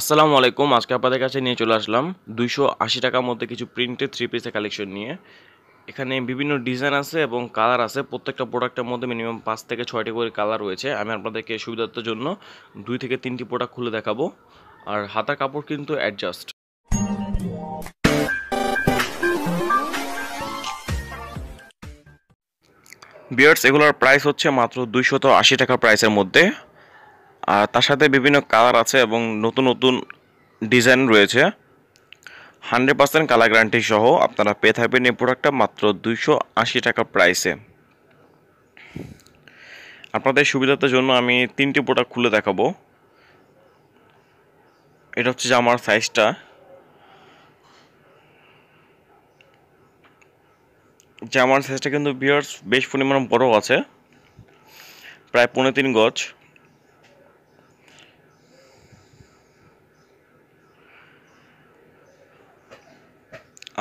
আসসালামু আলাইকুম আজকে আপনাদের কাছে নিয়ে চলে আসলাম দুইশো আশি টাকার মধ্যে কিছু প্রিন্টেড থ্রি পিসের কালেকশন নিয়ে এখানে বিভিন্ন ডিজাইন আছে এবং কালার আছে প্রত্যেকটা প্রোডাক্টের মধ্যে মিনিমাম পাঁচ থেকে ছয়টি করে কালার রয়েছে আমি আপনাদেরকে সুবিধার্থের জন্য দুই থেকে তিনটি প্রোডাক্ট খুলে দেখাবো আর হাতা কাপড় কিন্তু অ্যাডজাস্ট বিয়ার্স এগুলোর প্রাইস হচ্ছে মাত্র দুইশত আশি টাকা প্রাইসের মধ্যে আর তার সাথে বিভিন্ন কালার আছে এবং নতুন নতুন ডিজাইন রয়েছে হান্ড্রেড পার্সেন্ট কালার গ্যারান্টি সহ আপনারা পেয়ে থাকবেন এই প্রোডাক্টটা মাত্র দুইশো আশি টাকা প্রাইসে আপনাদের সুবিধার জন্য আমি তিনটি প্রোডাক্ট খুলে দেখাবো এটা হচ্ছে জামার সাইজটা জামার সাইজটা কিন্তু বিয়ার্স বেশ পরিমাণ বড় আছে প্রায় পনেরো তিন গজ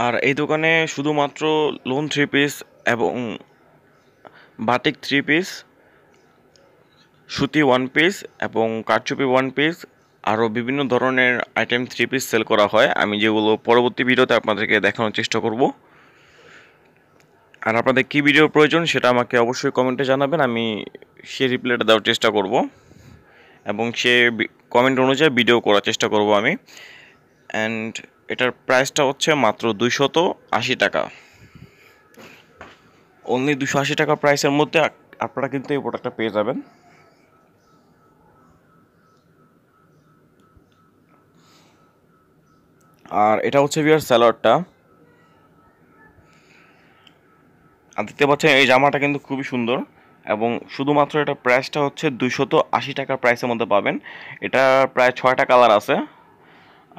আর এই দোকানে শুধুমাত্র লোন থ্রি পিস এবং বাটিক থ্রি পিস সুতি ওয়ান পিস এবং কারচুপি ওয়ান পিস আরও বিভিন্ন ধরনের আইটেম থ্রি পিস সেল করা হয় আমি যেগুলো পরবর্তী ভিডিওতে আপনাদেরকে দেখানোর চেষ্টা করব আর আপনাদের কী ভিডিও প্রয়োজন সেটা আমাকে অবশ্যই কমেন্টে জানাবেন আমি সে রিপ্লাইটা দেওয়ার চেষ্টা করব এবং সে কমেন্ট অনুযায়ী ভিডিও করার চেষ্টা করব আমি অ্যান্ড এটার প্রাইসটা হচ্ছে মাত্র দুইশত আশি টাকা অনলি দুশো আশি টাকা প্রাইসের মধ্যে আপনারা কিন্তু এই প্রোডাক্টটা পেয়ে যাবেন আর এটা হচ্ছে বিয়ার স্যালোয়ারটা আর দেখতে পাচ্ছেন এই জামাটা কিন্তু খুবই সুন্দর এবং শুধুমাত্র এটা প্রাইসটা হচ্ছে দুশত আশি টাকার প্রাইসের মধ্যে পাবেন এটা প্রায় ছয়টা কালার আছে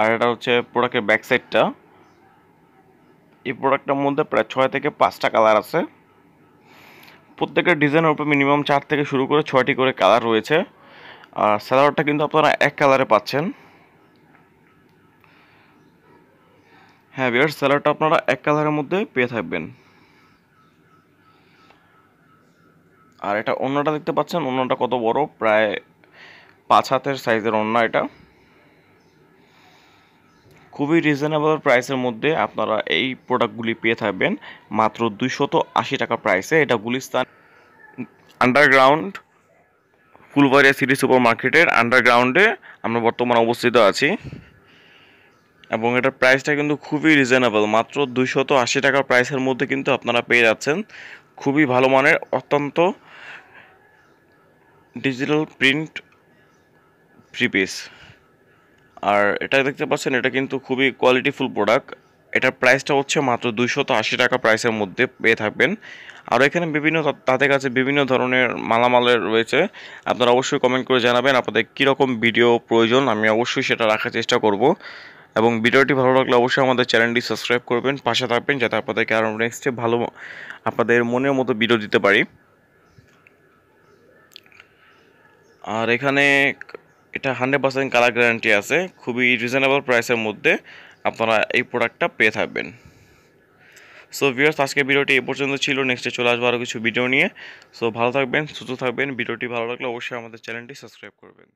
আর এটা হচ্ছে প্রোডাক্টের ব্যাক সাইডটা এই প্রোডাক্টটার মধ্যে প্রায় ছয় থেকে পাঁচটা কালার আছে প্রত্যেকের ডিজাইনের উপর মিনিমাম চার থেকে শুরু করে ছয়টি করে কালার রয়েছে আর স্যালোয়ারটা কিন্তু আপনারা এক কালারে পাচ্ছেন হ্যাঁ বিয়ার স্যালোয়ারটা আপনারা এক কালারের মধ্যে পেয়ে থাকবেন আর এটা অন্যটা দেখতে পাচ্ছেন অন্যটা কত বড় প্রায় পাঁচ হাতের সাইজের অন্য এটা খুবই রিজনেবল প্রাইসের মধ্যে আপনারা এই প্রোডাক্টগুলি পেয়ে থাকবেন মাত্র দুইশত আশি টাকা প্রাইসে এটা Gulistan underground Fulbaria city super মার্কেটের আন্ডারগ্রাউন্ডে আমরা বর্তমানে অবস্থিত আছি এবং এটার প্রাইসটা কিন্তু খুবই রিজনেবল মাত্র দুইশত আশি টাকা প্রাইসের মধ্যে কিন্তু আপনারা পেয়ে যাচ্ছেন খুবই ভালো মানের অত্যন্ত ডিজিটাল প্রিন্ট থ্রি পিস আর এটা দেখতে পাচ্ছেন এটা কিন্তু খুবই কোয়ালিটিফুল প্রোডাক্ট এটার প্রাইসটা হচ্ছে মাত্র দুইশত আশি টাকা প্রাইসের মধ্যে পেয়ে থাকবেন আর এখানে বিভিন্ন তাদের কাছে বিভিন্ন ধরনের মালামালের রয়েছে আপনারা অবশ্যই কমেন্ট করে জানাবেন আপনাদের কীরকম ভিডিও প্রয়োজন আমি অবশ্যই সেটা রাখার চেষ্টা করব এবং ভিডিওটি ভালো লাগলে অবশ্যই আমাদের চ্যানেলটি সাবস্ক্রাইব করবেন পাশে থাকবেন যাতে আপনাদেরকে আরও নেক্সটে ভালো আপনাদের মনের মতো ভিডিও দিতে পারি আর এখানে এটা হান্ড্রেড পার্সেন্ট কালার গ্যারান্টি আছে খুবই রিজনেবল প্রাইসের মধ্যে আপনারা এই প্রোডাক্টটা পেয়ে থাকবেন সো ভিউয়ার্স আজকে ভিডিওটি এ পর্যন্ত ছিল নেক্সটে চলে আসবো আরও কিছু ভিডিও নিয়ে সো ভালো থাকবেন সুস্থ থাকবেন ভিডিওটি ভালো লাগলে অবশ্যই আমাদের চ্যানেলটি সাবস্ক্রাইব করবেন